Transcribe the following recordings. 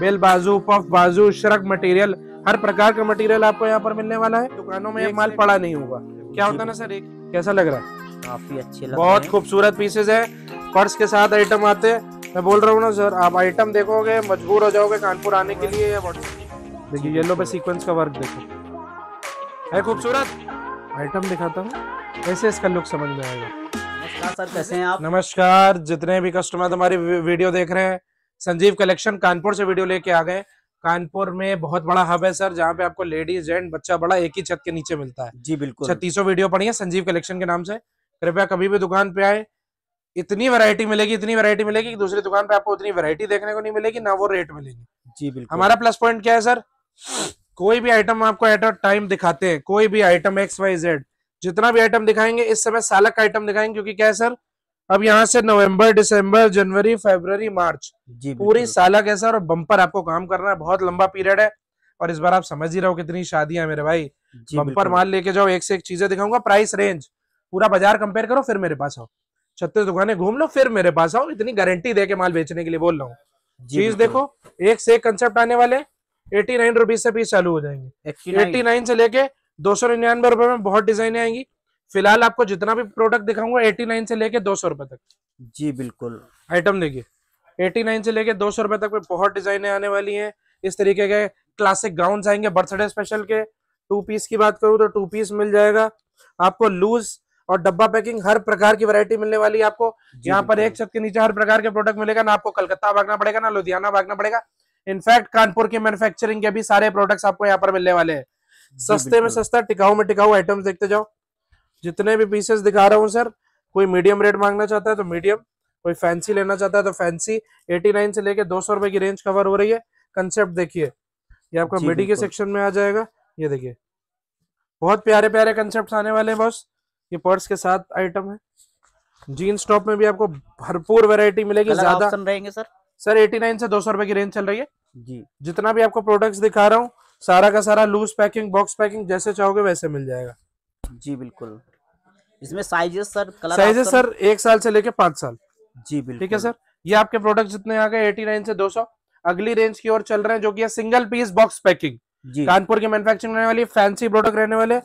Bell बाजू puff बाजू श्रक material हर प्रकार का मटेरियल आपको यहाँ पर मिलने वाला है दुकानों में माल पड़ा नहीं होगा क्या होता है ना सर एक कैसा लग रहा है काफी अच्छे बहुत खूबसूरत पीसेज है पर्स के साथ आइटम आते हैं मैं बोल रहा हूँ ना सर आप आइटम देखोगे मजबूर हो जाओगे कानपुर आने के लिए या देखिए येलो पे सीक्वेंस का वर्क देखो है खूबसूरत आइटम दिखाता हूँ ऐसे इसका लुक समझ में आएगा नमस्कार सर कैसे हैं आप नमस्कार जितने भी कस्टमर हमारी वीडियो देख रहे हैं संजीव कलेक्शन कानपुर से वीडियो लेके आ गए कानपुर में बहुत बड़ा हब है सर जहाँ पे आपको लेडीज जेंट बच्चा बड़ा एक ही छत के नीचे मिलता है जी बिल्कुल छत्तीसो वीडियो पड़ी है संजीव कलेक्शन के नाम से कृपया कभी भी दुकान पे आए इतनी वैरायटी मिलेगी इतनी वैरायटी मिलेगी कि दूसरी दुकान पे आपको उतनी वैरायटी देखने को नहीं मिलेगी ना वो रेट मिलेगी जी बिल्कुल हमारा प्लस पॉइंट क्या है सर कोई भी आइटम आपको एट अ टाइम दिखाते हैं कोई भी आइटम एक्स वाई जेड जितना भी आइटम दिखाएंगे इस समय सालक का आइटम दिखाएंगे क्योंकि क्या है सर अब यहाँ से नवंबर दिसंबर जनवरी फरवरी मार्च जी पूरी साल कैसा और बम्पर आपको काम करना है बहुत लंबा पीरियड है और इस बार आप समझ ही रहो कितनी शादियां मेरे भाई बम्पर माल लेके जाओ एक से एक चीजें दिखाऊंगा प्राइस रेंज पूरा बाजार कंपेयर करो फिर मेरे पास आओ छत्तीस दुकानें घूम लो फिर मेरे पास आओ इतनी गारंटी दे के माल बेचने के लिए बोल रहा हूँ चीज देखो एक से एक कंसेप्ट आने वाले एटी नाइन रुपीज से पीस चालू हो जाएंगे एट्टी नाइन से लेके दो सौ निन्यानवे रुपए में बहुत डिजाइने आएंगी फिलहाल आपको जितना भी प्रोडक्ट दिखाऊंगा एटी नाइन से लेके दो सौ रुपए तक जी बिल्कुल आइटम देखिए एटी नाइन से लेके दो सौ रुपए तक में बहुत डिजाइने आने वाली है इस तरीके के क्लासिक गाउन आएंगे बर्थडे स्पेशल के टू पीस की बात करूँ तो टू पीस मिल जाएगा आपको लूज और डब्बा पैकिंग हर प्रकार की वैरायटी मिलने वाली है आपको यहाँ पर एक छत के नीचे हर प्रकार के प्रोडक्ट मिलेगा ना आपको कलकत्ता भागना पड़ेगा ना लुधियाना भागना पड़ेगा इनफैक्ट कानपुर के मैन्युफैक्चरिंग के भी सारे प्रोडक्ट्स आपको यहाँ पर मिलने वाले हैं सस्ते में सस्ता टिकाऊ में टिकाऊ आइटम्स देखते जाओ जितने भी पीसेस दिखा रहा हूँ सर कोई मीडियम रेट मांगना चाहता है तो मीडियम कोई फैंसी लेना चाहता है तो फैंसी 89 से लेके 200 रुपए की रेंज कवर हो रही है कंसेप्ट देखिए ये आपका मिडी के सेक्शन में आ जाएगा ये देखिए बहुत प्यारे प्यारे कंसेप्ट आने वाले हैं बॉस ये पर्स के साथ आइटम है जीन्स टॉप में भी आपको भरपूर वेरायटी मिलेगी ज्यादा रहेंगे सर सर 89 से 200 रुपए की रेंज चल रही है जी जितना भी आपको प्रोडक्ट दिखा रहा हूँ सारा का सारा लूज पैकिंग बॉक्स पैकिंग जैसे चाहोगे वैसे मिल जाएगा जी बिल्कुल इसमें sizes sir colour sizes sir एक साल से लेके पांच साल जी बिल्कुल ठीक है सर ये आपके प्रोडक्ट जितने आ गए एटी नाइन से दो सौ अगली रेंज की ओर चल रहे हैं जो कि single piece box packing Kanpur की मैन्युफैक्चरिंग रहने वाली फैंसी प्रोडक्ट रहने वाले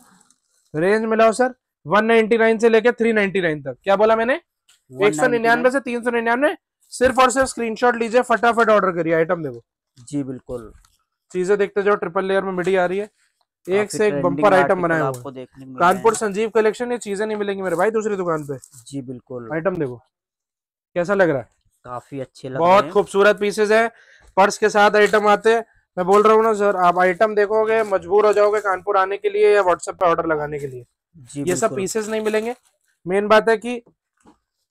रेंज मिलाओ सर 199 से लेकर 399 तक क्या बोला मैंने एक सौ निन्यानवे से तीन सौ निन्यानवे सिर्फ और सिर्फ शॉट लीजिए फटाफट ऑर्डर करिए आइटम देखो जी बिल्कुल चीजें देखते जाओ ट्रिपल लेयर में मिडी आ रही है एक से एक बम्पर आइटम बनाया आपको कानपुर संजीव कलेक्शन ये चीजें नहीं मिलेंगी मेरे भाई दूसरी दुकान पे जी बिल्कुल आइटम देखो कैसा लग रहा है काफी अच्छे लग बहुत खूबसूरत पीसेज है पर्स के साथ आइटम आते हैं मैं बोल रहा हूँ ना सर आप आइटम देखोगे मजबूर हो जाओगे कानपुर आने के लिए या व्हाट्सएप पे ऑर्डर लगाने के लिए जी ये सब पीसेस नहीं मिलेंगे मेन बात है कि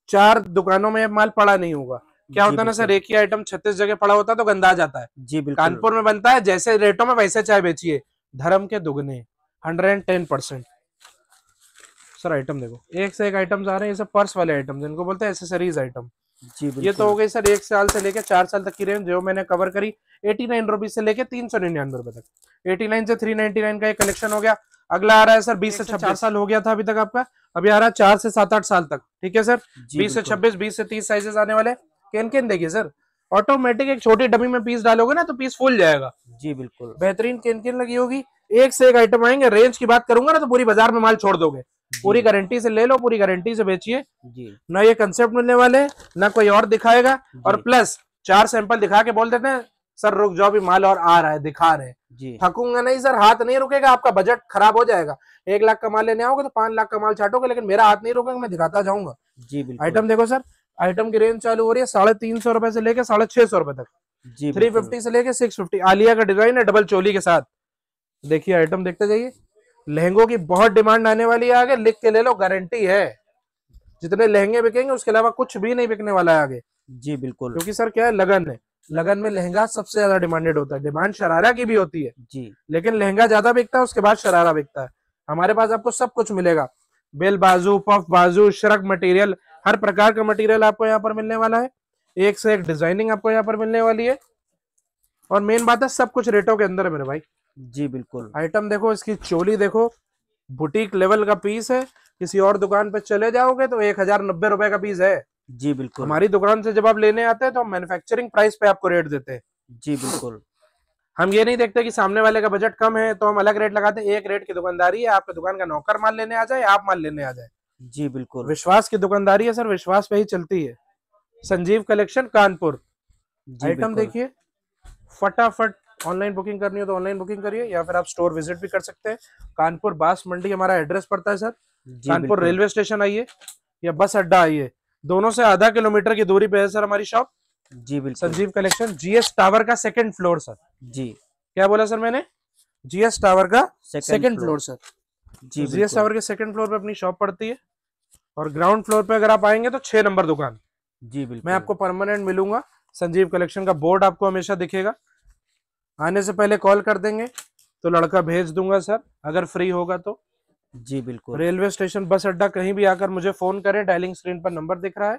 चार दुकानों में माल पड़ा नहीं होगा क्या होता है ना सर एक ही आइटम छत्तीस जगह पड़ा होता है तो गंदा जाता है जी बिल्कुल कानपुर में बनता है जैसे रेटों में वैसे चाय बेचिए धर्म के दुगने hundred and ten percent sir item देखो एक से एक आइटम्स आ रहे हैं ये सब पर्स वाले आइटम जिनको बोलते हैं एसेसरीज आइटम जी ये तो हो गई सर एक साल से लेकर चार साल तक की रेंज जो मैंने कवर करी एटी नाइन रुपीज से लेकर तीन सौ निन्यानवे रुपए तक एटी नाइन से थ्री नाइनटी नाइन का एक कलेक्शन हो गया अगला आ रहा है सर बीस से छब्बीस साल हो गया था अभी तक आपका अभी आ रहा है चार से सात आठ साल तक ठीक है सर बीस से छब्बीस बीस से तीस साइजेस आने वाले केन केन देखिए सर ऑटोमेटिक एक छोटी डबी में पीस डालोगे ना तो पीस फूल जाएगा जी बिल्कुल बेहतरीन किन लगी होगी एक से एक आइटम आएंगे रेंज की बात करूंगा ना तो पूरी बाजार में माल छोड़ दोगे पूरी गारंटी से ले लो पूरी गारंटी से बेचिए ना ये कंसेप्ट मिलने वाले न ना कोई और दिखाएगा और प्लस चार सैंपल दिखा के बोल देते हैं सर रुक जाओ भी माल और आ रहा है दिखा रहे हैं थकूंगा नहीं सर हाथ नहीं रुकेगा आपका बजट खराब हो जाएगा एक लाख का माल लेने आओगे तो पांच लाख का माल छाटोगे लेकिन मेरा हाथ नहीं रुकेगा मैं दिखाता जाऊंगा जी आइटम देखो सर आइटम की रेंज चालू हो रही है साढ़े तीन सौ रुपए से लेकर साढ़े छह सौ रुपए तक थ्री फिफ्टी से लेके सिक्स फिफ्टी आलिया का डिजाइन है डबल चोली के साथ देखिए आइटम देखते जाइए लहंगों की बहुत डिमांड आने वाली है आगे लिख के ले लो गारंटी है जितने लहंगे बिकेंगे उसके अलावा कुछ भी नहीं बिकने वाला है आगे जी बिल्कुल क्योंकि सर क्या है लगन है लगन में लहंगा सबसे ज्यादा डिमांडेड होता है डिमांड शरारा की भी होती है जी लेकिन लहंगा ज्यादा बिकता है उसके बाद शरारा बिकता है हमारे पास आपको सब कुछ मिलेगा बेल बाजू पफ बाजू शरक मटेरियल हर प्रकार का मटेरियल आपको यहाँ पर मिलने वाला है एक से एक डिजाइनिंग आपको यहाँ पर मिलने वाली है और मेन बात है सब कुछ रेटों के अंदर है मेरे भाई जी बिल्कुल आइटम देखो इसकी चोली देखो बुटीक लेवल का पीस है किसी और दुकान पे चले जाओगे तो एक हजार नब्बे रुपए का पीस है जी बिल्कुल हमारी दुकान से जब आप लेने आते हैं तो हम मैन्युफैक्चरिंग प्राइस पे आपको रेट देते हैं जी बिल्कुल हम ये नहीं देखते कि सामने वाले का बजट कम है तो हम अलग रेट लगाते हैं एक रेट की दुकानदारी है आपके दुकान का नौकर माल लेने आ जाए आप माल लेने आ जाए जी बिल्कुल विश्वास की दुकानदारी है सर विश्वास पे ही चलती है संजीव कलेक्शन कानपुर आइटम देखिए फटाफट ऑनलाइन बुकिंग करनी हो तो ऑनलाइन बुकिंग करिए या फिर आप स्टोर विजिट भी कर सकते हैं कानपुर बास मंडी हमारा एड्रेस पड़ता है सर कानपुर रेलवे स्टेशन आइए या बस अड्डा आइए दोनों से आधा किलोमीटर की दूरी पे है सर हमारी शॉप जी बिल्कुल संजीव कलेक्शन जीएस टावर का सेकंड फ्लोर सर जी क्या बोला सर मैंने जीएस टावर का second floor sir ji GS tower के सेकंड फ्लोर पे अपनी शॉप पड़ती है और ग्राउंड फ्लोर पे अगर आप आएंगे तो छह नंबर दुकान जी बिल्कुल मैं आपको परमानेंट मिलूंगा संजीव कलेक्शन का बोर्ड आपको हमेशा दिखेगा आने से पहले कॉल कर देंगे तो लड़का भेज दूंगा सर अगर फ्री होगा तो जी बिल्कुल रेलवे स्टेशन बस अड्डा कहीं भी आकर मुझे फोन करें डायलिंग स्क्रीन पर नंबर दिख रहा है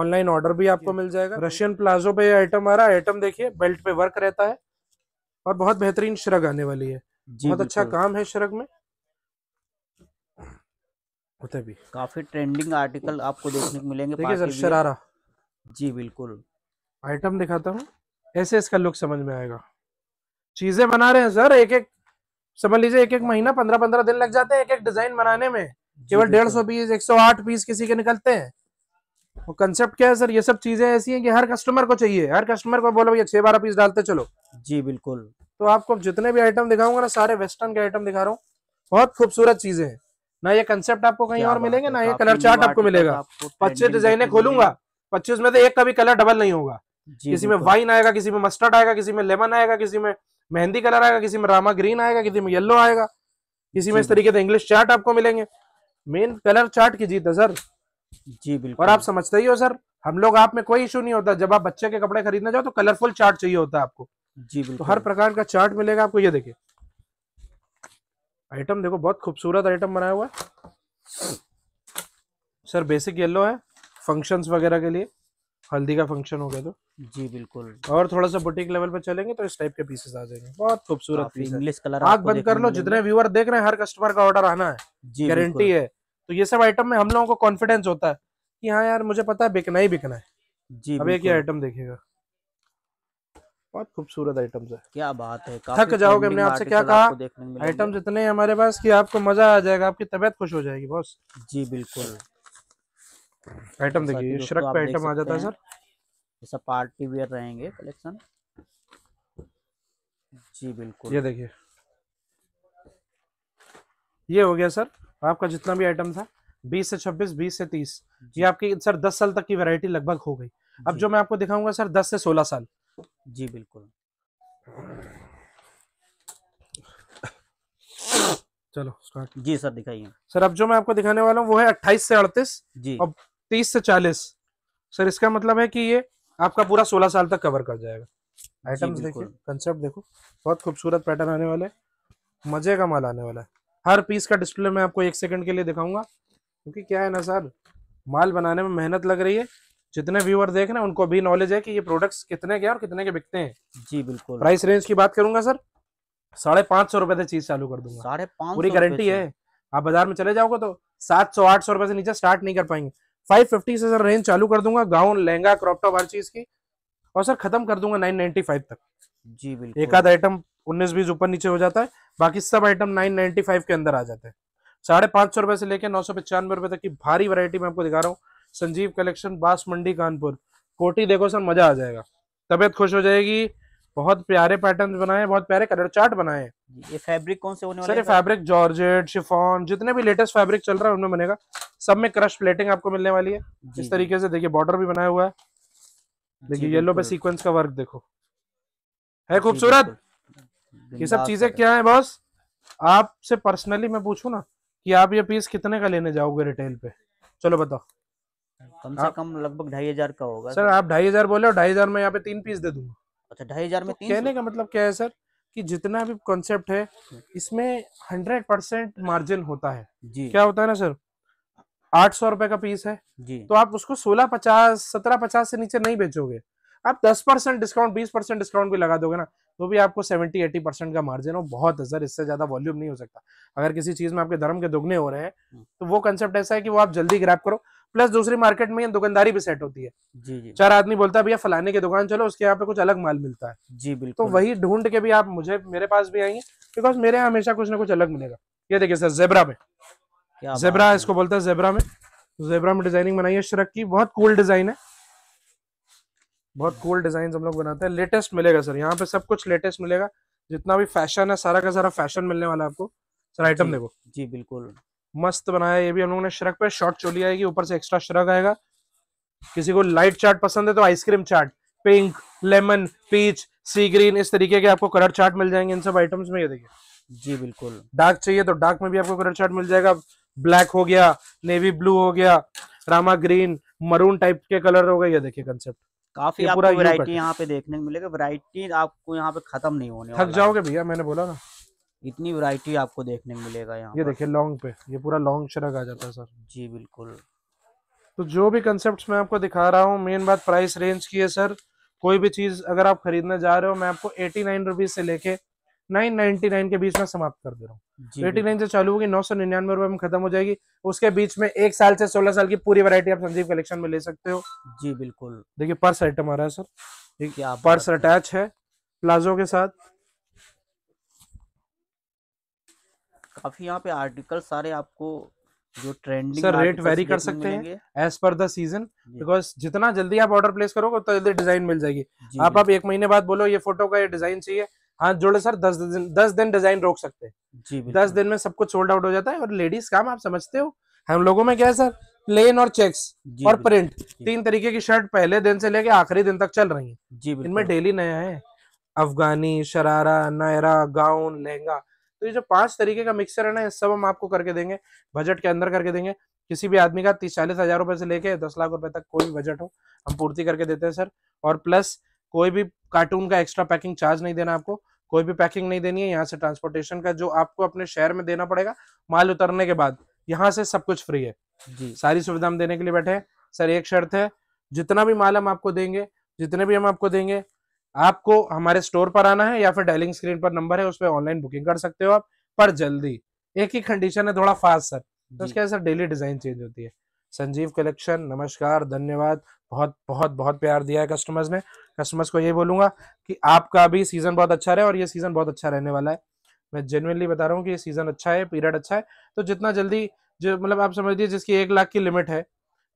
ऑनलाइन ऑर्डर भी आपको मिल जाएगा रशियन प्लाजो पे आइटम आ रहा है आइटम देखिए बेल्ट पे वर्क रहता है और बहुत बेहतरीन श्रग आने वाली है बहुत अच्छा काम है श्रग में भी काफी ट्रेंडिंग आर्टिकल आपको देखने को मिलेंगे देखिए सर शरारा जी बिल्कुल आइटम दिखाता हूँ ऐसे इसका लुक समझ में आएगा चीजें बना रहे हैं सर एक एक समझ लीजिए एक एक महीना पंद्रह पंद्रह दिन लग जाते हैं एक एक डिजाइन बनाने में केवल डेढ़ सौ पीस एक सौ आठ पीस किसी के निकलते हैं वो तो कंसेप्ट क्या है सर ये सब चीजें ऐसी हैं कि हर कस्टमर को चाहिए हर कस्टमर को बोलो भैया छह बारह पीस डालते चलो जी बिल्कुल तो आपको जितने भी आइटम दिखाऊंगा ना सारे वेस्टर्न के आइटम दिखा रहा हूँ बहुत खूबसूरत चीजें हैं ना ये कंसेप्ट आपको कहीं और मिलेंगे ना ये कलर चार्ट आपको मिलेगा पच्चीस डिजाइने खोलूंगा पच्चीस में तो एक का भी कलर डबल नहीं होगा किसी में वाइन आएगा किसी में मस्टर्ड आएगा किसी में लेमन आएगा किसी में मेहंदी कलर आएगा किसी में रामा ग्रीन आएगा किसी में येलो आएगा किसी में इस तरीके से इंग्लिश चार्ट आपको मिलेंगे मेन कलर चार्ट की जीत है सर जी बिल्कुल और आप समझते ही हो सर हम लोग आप में कोई इशू नहीं होता जब आप बच्चे के कपड़े खरीदने जाओ तो कलरफुल चार्ट चाहिए होता है आपको जी बिल्कुल तो हर प्रकार का चार्ट मिलेगा आपको ये देखिए आइटम देखो बहुत खूबसूरत आइटम बनाया हुआ है सर बेसिक येलो है फंक्शंस वगैरह के लिए हल्दी का फंक्शन हो गया तो जी बिल्कुल और थोड़ा सा बुटीक लेवल पे चलेंगे तो इस टाइप के पीसेस आ जाएंगे बहुत खूबसूरत इंग्लिश कलर आग बंद कर लो जितने व्यूअर देख रहे हैं हर कस्टमर का ऑर्डर आना है गारंटी है तो ये सब आइटम में हम लोगों को कॉन्फिडेंस होता है कि हाँ यार मुझे पता है बिकना ही बिकना है जी अब एक आइटम देखेगा बहुत खूबसूरत आइटम्स है क्या बात है थक जाओगे हमने आपसे क्या कहा आइटम्स इतने हमारे पास कि आपको मजा आ जाएगा आपकी तबीयत खुश हो जाएगी बॉस जी बिल्कुल आइटम देखिए ये श्रक पे आइटम आ जाता है सर ये सब पार्टी वेयर रहेंगे कलेक्शन जी बिल्कुल ये देखिए ये हो गया सर आपका जितना भी आइटम था 20 से 26 20 से 30 ये आपकी सर 10 साल तक की वैरायटी लगभग हो गई अब जो मैं आपको दिखाऊंगा सर 10 से 16 साल जी बिल्कुल चलो स्टार्ट जी सर दिखाइए सर अब जो मैं आपको दिखाने वाला हूँ वो है 28 से 38 जी अब तीस से चालीस सर इसका मतलब है कि ये आपका पूरा सोलह साल तक कवर कर जाएगा आइटम्स देखिए कंसेप्ट देखो बहुत खूबसूरत पैटर्न आने वाला है मजे का माल आने वाला है हर पीस का डिस्प्ले मैं आपको एक सेकंड के लिए दिखाऊंगा क्योंकि क्या है ना सर माल बनाने में मेहनत लग रही है जितने व्यूअर देख रहे हैं उनको भी नॉलेज है कि ये प्रोडक्ट्स कितने के और कितने के बिकते हैं जी बिल्कुल प्राइस रेंज की बात करूंगा सर साढ़े पांच सौ रुपए से चीज चालू कर दूंगा साढ़े पूरी गारंटी है आप बाजार में चले जाओगे तो सात सौ आठ सौ रुपए से नीचे स्टार्ट नहीं कर पाएंगे 550 से सर रेंज चालू कर दूंगा गाउन लहंगा क्रॉप टॉप हर चीज की और सर खत्म कर दूंगा 995 तक जी बिल्कुल एक आध आइटम उन्नीस बीस ऊपर नीचे हो जाता है बाकी सब आइटम 995 के अंदर आ जाते हैं साढ़े पांच सौ रुपए से लेकर नौ सौ पचानवे रुपए तक की भारी वरायटी मैं आपको दिखा रहा हूँ संजीव कलेक्शन बास मंडी कानपुर कोटी देखो सर मजा आ जाएगा तबियत खुश हो जाएगी बहुत प्यारे पैटर्न बनाए बहुत प्यारे कलर चार्ट बनाए ये फैब्रिक कौन से होने वाले सर फैब्रिक जॉर्जेट शिफॉन जितने भी लेटेस्ट फैब्रिक चल रहा है उनमें बनेगा सब में क्रश प्लेटिंग आपको मिलने वाली है इस तरीके से देखिए बॉर्डर भी बनाया हुआ है देखिए येलो पे सीक्वेंस का वर्क देखो है खूबसूरत ये सब चीजें क्या है बॉस आपसे पर्सनली मैं पूछू ना कि आप ये पीस कितने का लेने जाओगे रिटेल पे चलो बताओ कम से कम लगभग ढाई हजार का होगा सर तो- आप ढाई हजार बोले और ढाई हजार में यहाँ पे तीन पीस दे दूंगा अच्छा ढाई हजार में तो कहने का मतलब क्या है सर कि जितना भी कॉन्सेप्ट है इसमें हंड्रेड परसेंट मार्जिन होता है जी क्या होता है ना सर आठ सौ रुपए का पीस है जी तो आप उसको सोलह पचास सत्रह पचास से नीचे नहीं बेचोगे आप दस परसेंट डिस्काउंट बीस परसेंट डिस्काउंट भी लगा दोगे ना तो भी आपको सेवेंटी एटी परसेंट का मार्जिन हो बहुत है सर इससे ज्यादा वॉल्यूम नहीं हो सकता अगर किसी चीज में आपके धर्म के दुगने हो रहे हैं हम्म। तो वो कंसेप्ट ऐसा है कि वो आप जल्दी ग्रैप करो प्लस दूसरी मार्केट में दुकानदारी भी सेट होती है जी जी चार आदमी बोलता है भैया फलाने की दुकान चलो उसके यहाँ पे कुछ अलग माल मिलता है जी बिल्कुल तो वही ढूंढ के भी आप मुझे मेरे पास भी आएंगे बिकॉज मेरे यहाँ हमेशा कुछ ना कुछ अलग मिलेगा ये देखिए सर जेबरा में क्या जेबरा इसको बोलता है जेबरा में जेबरा तो में डिजाइनिंग बनाई है शरक की बहुत कूल डिजाइन है बहुत कूल डिजाइन हम लोग बनाते हैं लेटेस्ट मिलेगा सर यहाँ पे सब कुछ लेटेस्ट मिलेगा जितना भी फैशन है सारा का सारा फैशन मिलने वाला आपको सर आइटम देखो जी बिल्कुल मस्त बनाया ये भी हम लोगों ने शरक पे शॉर्ट चोली आएगी ऊपर से एक्स्ट्रा शरक आएगा किसी को लाइट चार्ट पसंद है तो ice cream chart pink lemon peach sea green इस तरीके के आपको कलर चार्ट मिल जाएंगे इन सब आइटम्स में ये देखिए जी बिल्कुल डार्क चाहिए तो डार्क में भी आपको कलर चार्ट मिल जाएगा ब्लैक हो गया नेवी ब्लू हो गया रामा ग्रीन मरून टाइप के कलर हो गए ये देखिए कंसेप्ट काफी आपको वैरायटी यहाँ पे देखने को मिलेगा वैरायटी आपको यहाँ पे खत्म नहीं होने थक जाओगे भैया मैंने बोला ना इतनी वैरायटी आपको देखने को मिलेगा यहाँ ये देखिए लॉन्ग पे ये पूरा लॉन्ग शरक आ जाता है सर जी बिल्कुल तो जो भी कंसेप्ट मैं आपको दिखा रहा हूँ मेन बात प्राइस रेंज की है सर कोई भी चीज अगर आप खरीदने जा रहे हो मैं आपको एटी नाइन रुपीज से लेके 999 के बीच में समाप्त कर दे रहा हूँ एटी नाइन से चालू होगी नौ सौ निन्यानवे रुपए में खत्म हो जाएगी उसके बीच में एक साल से सोलह साल की पूरी वैरायटी आप संजीव कलेक्शन में ले सकते हो जी बिल्कुल देखिए पर्स आइटम आ रहा है सर ठीक है पर्स अटैच है प्लाजो के साथ काफी यहाँ पे आर्टिकल सारे आपको जो ट्रेंडिंग सर रेट वेरी कर सकते हैं as per the season because जितना जल्दी आप ऑर्डर प्लेस करोगे उतना तो जल्दी डिजाइन मिल जाएगी आप आप एक महीने बाद बोलो ये फोटो का ये डिजाइन चाहिए हाँ जोड़े सर दस दिन दस दिन डिजाइन रोक सकते हैं जी दस दिन में सब कुछ सोल्ड आउट हो जाता है और लेडीज काम आप समझते हो हम लोगों में क्या है सर प्लेन और चेक्स और प्रिंट तीन तरीके की शर्ट पहले दिन से लेके आखिरी दिन तक चल रही है जी इनमें डेली नया है अफगानी शरारा नायरा गाउन लहंगा तो ये जो पांच तरीके का मिक्सर है ना ये सब हम आपको करके देंगे बजट के अंदर करके देंगे किसी भी आदमी का तीस चालीस हजार रुपए से लेके दस लाख रुपए तक कोई बजट हो हम पूर्ति करके देते हैं सर और प्लस कोई भी कार्टून का एक्स्ट्रा पैकिंग चार्ज नहीं देना आपको कोई भी पैकिंग नहीं देनी है यहाँ से ट्रांसपोर्टेशन का जो आपको अपने शहर में देना पड़ेगा माल उतरने के बाद यहाँ से सब कुछ फ्री है जी सारी सुविधा हम देने के लिए बैठे हैं सर एक शर्त है जितना भी माल हम आपको देंगे जितने भी हम आपको देंगे आपको हमारे स्टोर पर आना है या फिर डायलिंग स्क्रीन पर नंबर है उस पर ऑनलाइन बुकिंग कर सकते हो आप पर जल्दी एक ही कंडीशन है थोड़ा फास्ट सर तो उसके सर डेली डिजाइन चेंज होती है संजीव कलेक्शन नमस्कार धन्यवाद बहुत बहुत बहुत प्यार दिया है कस्टमर्स ने कस्टमर्स को ये बोलूंगा कि आपका भी सीजन बहुत अच्छा रहे और ये सीजन बहुत अच्छा रहने वाला है मैं जेनुअनली बता रहा हूँ कि ये सीजन अच्छा है पीरियड अच्छा है तो जितना जल्दी जो मतलब आप समझ समझिए जिसकी एक लाख की लिमिट है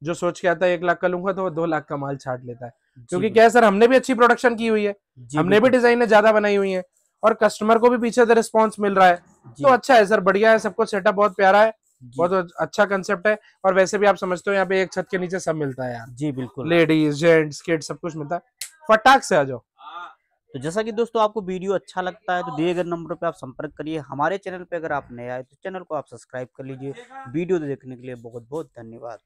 जो सोच के आता है एक लाख का लूंगा तो वो दो लाख का माल छाट लेता है क्योंकि क्या है सर हमने भी अच्छी प्रोडक्शन की हुई है हमने भी डिजाइने ज्यादा बनाई हुई है और कस्टमर को भी पीछे से रिस्पॉन्स मिल रहा है तो अच्छा है सर बढ़िया है सबको सेटअप बहुत प्यारा है बहुत अच्छा कंसेप्ट है और वैसे भी आप समझते हो यहाँ पे एक छत के नीचे सब मिलता है यार जी बिल्कुल लेडीज जेंट्स किड सब कुछ मिलता है फटाक से आ जाओ तो जैसा कि दोस्तों आपको वीडियो अच्छा लगता है तो दिए गए नंबर पे आप संपर्क करिए हमारे चैनल पे अगर आप नए आए तो चैनल को आप सब्सक्राइब कर लीजिए वीडियो देखने के लिए बहुत बहुत धन्यवाद